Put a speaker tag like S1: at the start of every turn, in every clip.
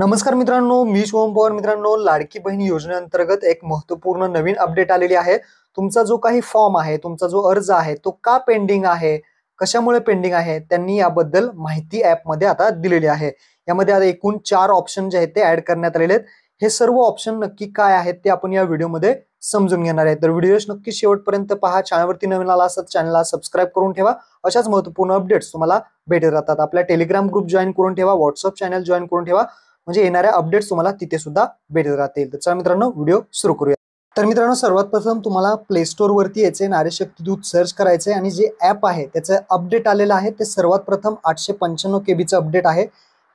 S1: नमस्कार मित्रांनो मी शोम पवार मित्रांनो लाडकी बहीण योजनेअंतर्गत एक महत्वपूर्ण नवीन अपडेट आलेली आहे तुमचा जो काही फॉर्म आहे तुमचा जो अर्ज आहे तो का पेंडिंग आहे कशामुळे पेंडिंग आहे त्यांनी याबद्दल माहिती ऍपमध्ये आता दिलेली आहे यामध्ये आता एकूण चार ऑप्शन जे आहेत ते ऍड करण्यात आलेले आहेत हे सर्व ऑप्शन नक्की काय आहेत ते आपण या व्हिडिओमध्ये समजून घेणार आहे तर व्हिडिओ नक्की शेवटपर्यंत पहा चॅनलवरती नवीन आला असत चॅनलला सबस्क्राईब करून ठेवा अशाच महत्वपूर्ण अपडेट्स तुम्हाला भेटत राहतात आपल्या टेलिग्राम ग्रुप जॉईन करून ठेवा व्हॉट्सअप चॅनल जॉईन करून ठेवा म्हणजे येणाऱ्या अपडेट्स तुम्हाला तिथे सुद्धा भेटत राहतील तर चला मित्रांनो व्हिडिओ सुरू करूया तर मित्रांनो सर्वात प्रथम तुम्हाला प्ले स्टोअरवरती यायचं आहे सर्च करायचं आहे आणि जे ॲप आहे त्याचं अपडेट आलेलं आहे ते सर्वात प्रथम आठशे पंच्याण्णव केबीचं अपडेट आहे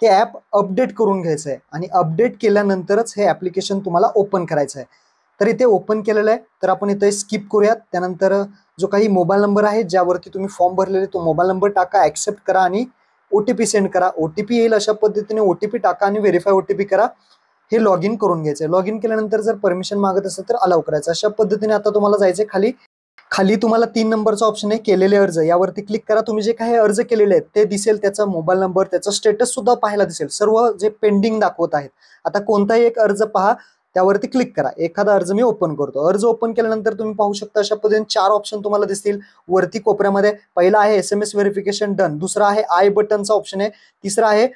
S1: ते ॲप अपडेट करून घ्यायचं आहे आणि अपडेट केल्यानंतरच हे ॲप्लिकेशन तुम्हाला ओपन करायचं आहे तर इथे ओपन केलेलं आहे तर आपण इथे स्किप करूयात त्यानंतर जो काही मोबाईल नंबर आहे ज्यावरती तुम्ही फॉर्म भरलेले तो मोबाईल नंबर टाका ॲक्सेप्ट करा आणि ओटीपी सेंड करा ओटीपी येईल अशा पद्धतीने ओटीपी टाका आणि व्हेरीफाय ओटीपी करा हे लॉग इन करून घ्यायचं लॉग इन केल्यानंतर जर परमिशन मागत असेल तर अलाव करायचं अशा पद्धतीने आता तुम्हाला जायचं खाली खाली तुम्हाला तीन नंबरचा ऑप्शन आहे केलेले अर्ज यावरती क्लिक करा तुम्ही जे काही अर्ज केलेले आहेत ते दिसेल त्याचा मोबाईल नंबर त्याचा स्टेटस सुद्धा पाहायला दिसेल सर्व जे पेंडिंग दाखवत आहेत आता कोणताही एक अर्ज पहा त्यावरती क्लिक करा एखादा अर्ज मी ओपन करतो अर्ज ओपन केल्यानंतर तुम्ही पाहू शकता अशा पद्धतीने चार ऑप्शन तुम्हाला दिसतील वरती कोपऱ्यामध्ये पहिला आहे S M S verification done दुसरा आहे आय बटनचा ऑप्शन आहे तिसरा आहे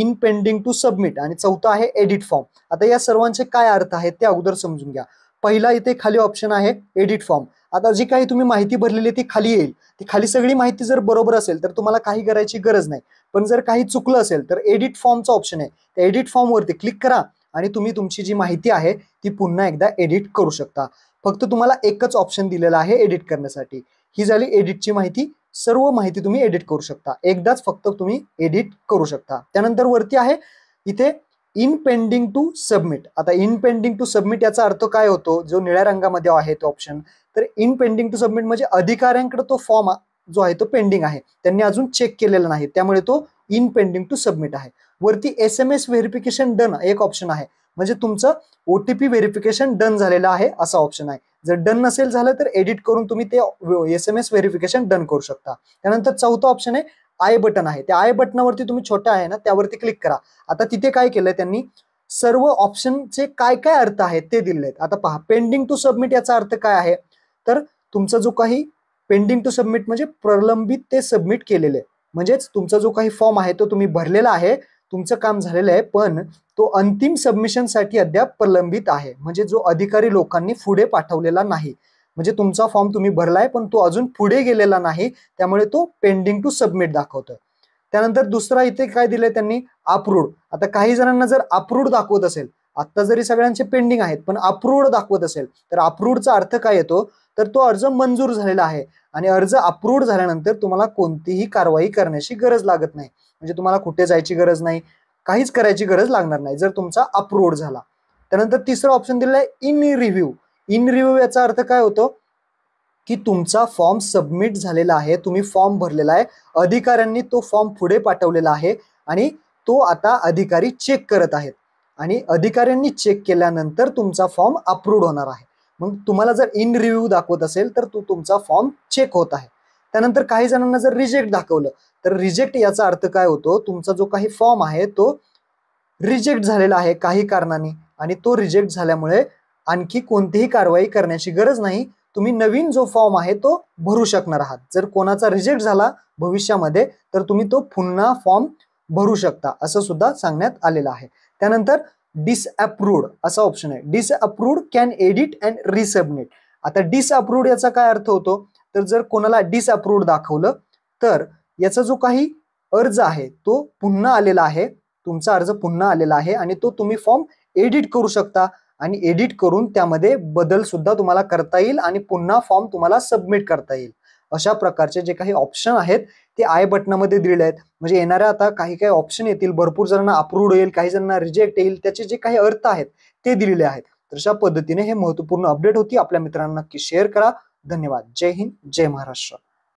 S1: इन पेंडिंग टू सबमिट आणि चौथा आहे एडिट फॉर्म आता या सर्वांचे काय अर्थ आहेत ते अगोदर समजून घ्या पहिला इथे खाली ऑप्शन आहे एडिट फॉर्म आता जी काही तुम्ही माहिती भरलेली ती खाली येईल ती खाली सगळी माहिती जर बरोबर असेल तर तुम्हाला काही करायची गरज नाही पण जर काही चुकलं असेल तर एडिट फॉर्मचा ऑप्शन आहे त्या एडिट फॉर्मवरती क्लिक करा आणि तुम्ही तुमची जी माहिती आहे ती पुन्हा एकदा एडिट करू शकता फक्त तुम्हाला एकच ऑप्शन दिलेला आहे एडिट करण्यासाठी ही झाली एडिटची माहिती सर्व माहिती तुम्ही एडिट करू शकता एकदाच फक्त तुम्ही एडिट करू शकता त्यानंतर वरती आहे इथे इन पेंडिंग टू सबमिट आता इन पेंडिंग टू सबमिट याचा अर्थ काय होतो जो निळ्या रंगामध्ये आहे तो ऑप्शन तर इन पेंडिंग टू सबमिट म्हणजे अधिकाऱ्यांकडे तो फॉर्म जो आहे तो पेंडिंग आहे त्यांनी अजून चेक केलेला नाही त्यामुळे तो इन पेंडिंग टू सबमिट आहे वरती S M S verification done एक ऑप्शन आहे म्हणजे तुमचं O T P verification done झालेलं आहे असा ऑप्शन आहे जर डन नसेल झालं तर एडिट करून तुम्ही ते S M S verification done करू शकता त्यानंतर चौथा ऑप्शन आहे आय बटन आहे त्या आय बटनावरती तुम्ही छोटा आहे ना त्यावरती क्लिक करा आता तिथे काय केलंय त्यांनी सर्व ऑप्शनचे काय काय अर्थ आहेत ते दिले आहेत आता पहा पेंडिंग टू सबमिट याचा अर्थ काय आहे तर तुमचा जो काही पेंडिंग टू सबमिट म्हणजे प्रलंबित ते सबमिट केलेले म्हणजेच तुमचा जो काही फॉर्म आहे तो तुम्ही भरलेला आहे तुमचं काम झालेलं आहे पण तो अंतिम सबमिशनसाठी अद्याप प्रलंबित आहे म्हणजे जो अधिकारी लोकांनी पुढे पाठवलेला नाही म्हणजे तुमचा फॉर्म तुम्ही भरला आहे पण तो अजून पुढे गेलेला नाही त्यामुळे तो पेंडिंग टू सबमिट दाखवतो त्यानंतर दुसरा इथे काय दिलंय त्यांनी अप्रूड आता काही जणांना जर अप्रूड दाखवत असेल आत्ता जरी सगळ्यांचे पेंडिंग आहेत पण अप्रूव्ड दाखवत असेल तर अप्रूव्डचा अर्थ काय येतो तर तो अर्ज मंजूर झालेला आहे आणि अर्ज अप्रूव्ड झाल्यानंतर तुम्हाला कोणतीही कारवाई करण्याची गरज लागत नाही म्हणजे तुम्हाला कुठे जायची गरज नाही काहीच करायची गरज लागणार नाही जर तुमचा अप्रूव्ड झाला त्यानंतर तिसरा ऑप्शन दिलेला आहे इन रिव्ह्यू इन रिव्ह्यू याचा अर्थ काय होतो की तुमचा फॉर्म सबमिट झालेला आहे तुम्ही फॉर्म भरलेला आहे अधिकाऱ्यांनी तो फॉर्म पुढे पाठवलेला आहे आणि तो आता अधिकारी चेक करत आहेत आणि अधिकाऱ्यांनी चेक केल्यानंतर तुमचा फॉर्म अप्रूव्ड होणार आहे मग तुम्हाला जर इन रिव्ह्यू दाखवत असेल तर तो तुमचा फॉर्म चेक होत आहे त्यानंतर काही जणांना जर रिजेक्ट दाखवलं तर रिजेक्ट याचा अर्थ काय होतो तुमचा जो काही फॉर्म आहे तो रिजेक्ट झालेला आहे काही कारणाने आणि तो रिजेक्ट झाल्यामुळे आणखी कोणतीही कारवाई करण्याची गरज नाही तुम्ही नवीन जो फॉर्म आहे तो भरू शकणार आहात जर कोणाचा रिजेक्ट झाला भविष्यामध्ये तर तुम्ही तो पुन्हा फॉर्म भरू शकता असं सुद्धा सांगण्यात आलेलं आहे त्यानंतर डिसअप्रूव्ड असा ऑप्शन आहे disapproved can edit and resubmit आता डिसअप्रूव्ड याचा काय अर्थ होतो तर जर कोणाला डिसअप्रूव्ड दाखवलं तर याचा जो काही अर्ज आहे तो पुन्हा आलेला आहे तुमचा अर्ज पुन्हा आलेला आहे आणि तो तुम्ही फॉर्म एडिट करू शकता आणि एडिट करून त्यामध्ये बदल सुद्धा तुम्हाला करता येईल आणि पुन्हा फॉर्म तुम्हाला सबमिट करता येईल अशा प्रकारचे जे काही ऑप्शन आहेत ते आय बटनामध्ये दिलेले आहेत म्हणजे येणाऱ्या आता काही काही ऑप्शन येतील भरपूर जणांना अप्रूव्ह येईल काही जणांना रिजेक्ट येईल त्याचे जे काही अर्थ आहेत ते दिलेले आहेत तर अशा पद्धतीने हे महत्वपूर्ण अपडेट होती आपल्या मित्रांना नक्की शेअर करा धन्यवाद जय हिंद जय महाराष्ट्र